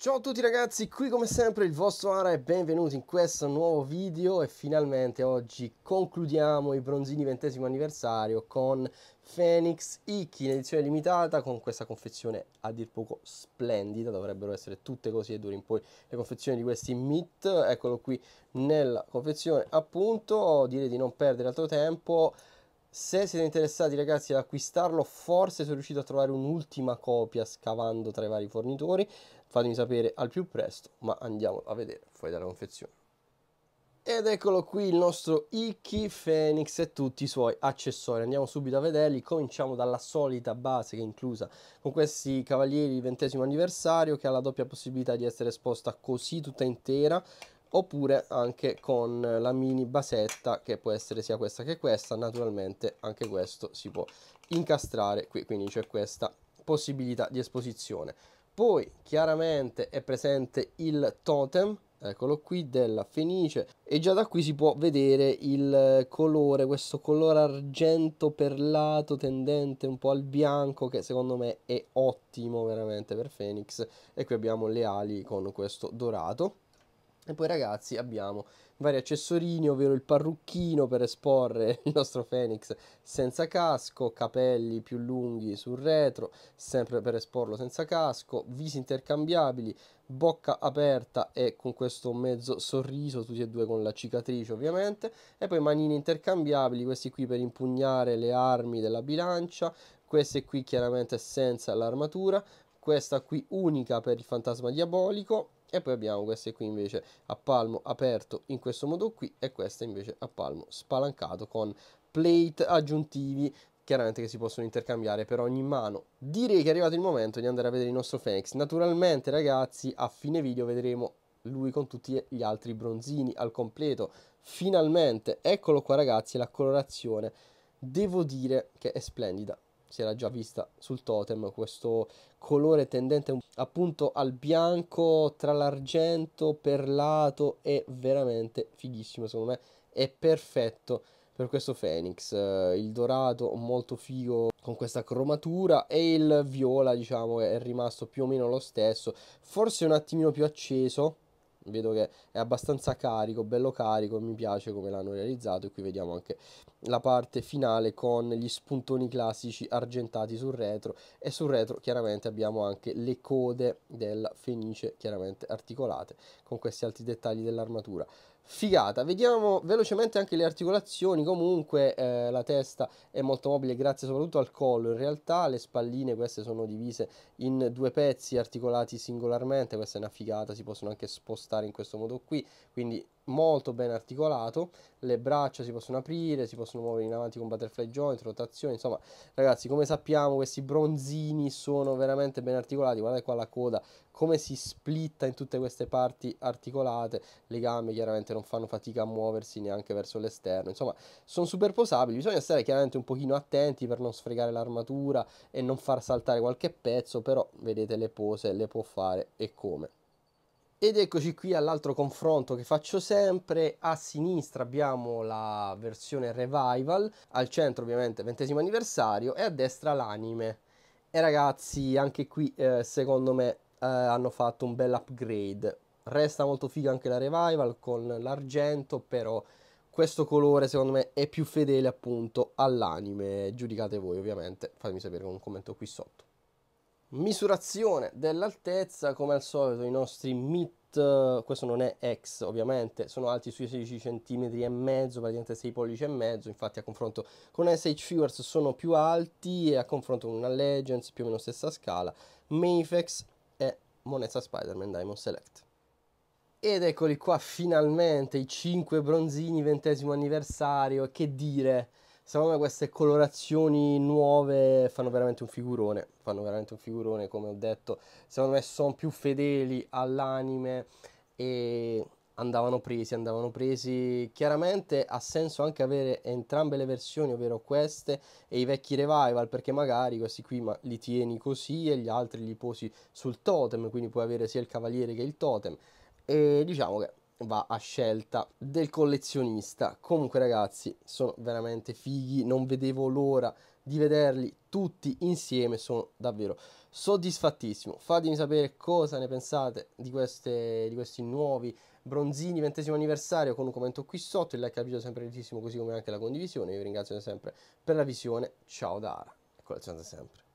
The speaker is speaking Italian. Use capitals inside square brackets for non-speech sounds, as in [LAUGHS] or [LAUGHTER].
Ciao a tutti ragazzi, qui come sempre il vostro Ara e benvenuti in questo nuovo video e finalmente oggi concludiamo i bronzini ventesimo anniversario con Phoenix Icchi in edizione limitata con questa confezione a dir poco splendida, dovrebbero essere tutte così e dure in poi le confezioni di questi Meat, eccolo qui nella confezione appunto, direi di non perdere altro tempo se siete interessati ragazzi ad acquistarlo, forse sono riuscito a trovare un'ultima copia scavando tra i vari fornitori. Fatemi sapere al più presto, ma andiamo a vedere fuori dalla confezione. Ed eccolo qui il nostro Iki Phoenix e tutti i suoi accessori. Andiamo subito a vederli. Cominciamo dalla solita base che è inclusa con questi cavalieri di ventesimo anniversario che ha la doppia possibilità di essere esposta così tutta intera oppure anche con la mini basetta che può essere sia questa che questa naturalmente anche questo si può incastrare qui quindi c'è questa possibilità di esposizione poi chiaramente è presente il totem eccolo qui della fenice e già da qui si può vedere il colore questo colore argento perlato tendente un po' al bianco che secondo me è ottimo veramente per fenix e qui abbiamo le ali con questo dorato e poi ragazzi abbiamo vari accessorini, ovvero il parrucchino per esporre [LAUGHS] il nostro Phoenix senza casco, capelli più lunghi sul retro, sempre per esporlo senza casco, visi intercambiabili, bocca aperta e con questo mezzo sorriso, tutti e due con la cicatrice ovviamente, e poi manine intercambiabili, questi qui per impugnare le armi della bilancia, queste qui chiaramente senza l'armatura, questa qui unica per il fantasma diabolico e poi abbiamo queste qui invece a palmo aperto in questo modo qui e queste invece a palmo spalancato con plate aggiuntivi chiaramente che si possono intercambiare per ogni mano. Direi che è arrivato il momento di andare a vedere il nostro Fenix. Naturalmente ragazzi a fine video vedremo lui con tutti gli altri bronzini al completo. Finalmente, eccolo qua ragazzi, la colorazione devo dire che è splendida si era già vista sul totem questo colore tendente appunto al bianco tra l'argento perlato è veramente fighissimo secondo me è perfetto per questo Phoenix eh, il dorato molto figo con questa cromatura e il viola diciamo è rimasto più o meno lo stesso forse un attimino più acceso vedo che è abbastanza carico, bello carico, mi piace come l'hanno realizzato e qui vediamo anche la parte finale con gli spuntoni classici argentati sul retro e sul retro chiaramente abbiamo anche le code della fenice chiaramente articolate con questi altri dettagli dell'armatura figata. Vediamo velocemente anche le articolazioni, comunque eh, la testa è molto mobile grazie soprattutto al collo, in realtà le spalline queste sono divise in due pezzi articolati singolarmente, questa è una figata, si possono anche spostare in questo modo qui, quindi molto ben articolato, le braccia si possono aprire, si possono muovere in avanti con butterfly joint, rotazione, insomma ragazzi come sappiamo questi bronzini sono veramente ben articolati, guardate qua la coda come si splitta in tutte queste parti articolate, le gambe chiaramente non fanno fatica a muoversi neanche verso l'esterno, insomma sono super posabili, bisogna stare chiaramente un pochino attenti per non sfregare l'armatura e non far saltare qualche pezzo, però vedete le pose le può fare e come. Ed eccoci qui all'altro confronto che faccio sempre, a sinistra abbiamo la versione Revival, al centro ovviamente ventesimo anniversario e a destra l'anime. E ragazzi anche qui eh, secondo me eh, hanno fatto un bel upgrade, resta molto figa anche la Revival con l'argento però questo colore secondo me è più fedele appunto all'anime, giudicate voi ovviamente, fatemi sapere con un commento qui sotto. Misurazione dell'altezza, come al solito i nostri MIT, questo non è X ovviamente, sono alti sui 16 cm e mezzo, praticamente 6 pollici e mezzo, infatti a confronto con SH Figures sono più alti e a confronto con una Legends più o meno stessa scala, Mafex e Monezza Spider-Man Diamond Select. Ed eccoli qua finalmente i 5 bronzini, ventesimo anniversario, che dire... Secondo me queste colorazioni nuove fanno veramente un figurone, fanno veramente un figurone come ho detto, secondo me sono più fedeli all'anime e andavano presi, andavano presi. Chiaramente ha senso anche avere entrambe le versioni, ovvero queste e i vecchi revival, perché magari questi qui ma li tieni così e gli altri li posi sul totem, quindi puoi avere sia il cavaliere che il totem. E diciamo che va a scelta del collezionista. Comunque ragazzi, sono veramente fighi, non vedevo l'ora di vederli tutti insieme, sono davvero soddisfattissimo. Fatemi sapere cosa ne pensate di, queste, di questi nuovi bronzini, ventesimo anniversario, con un commento qui sotto, il like al video sempre ricchissimo, così come anche la condivisione. Io vi ringrazio sempre per la visione, ciao da Ara e collezionate sempre.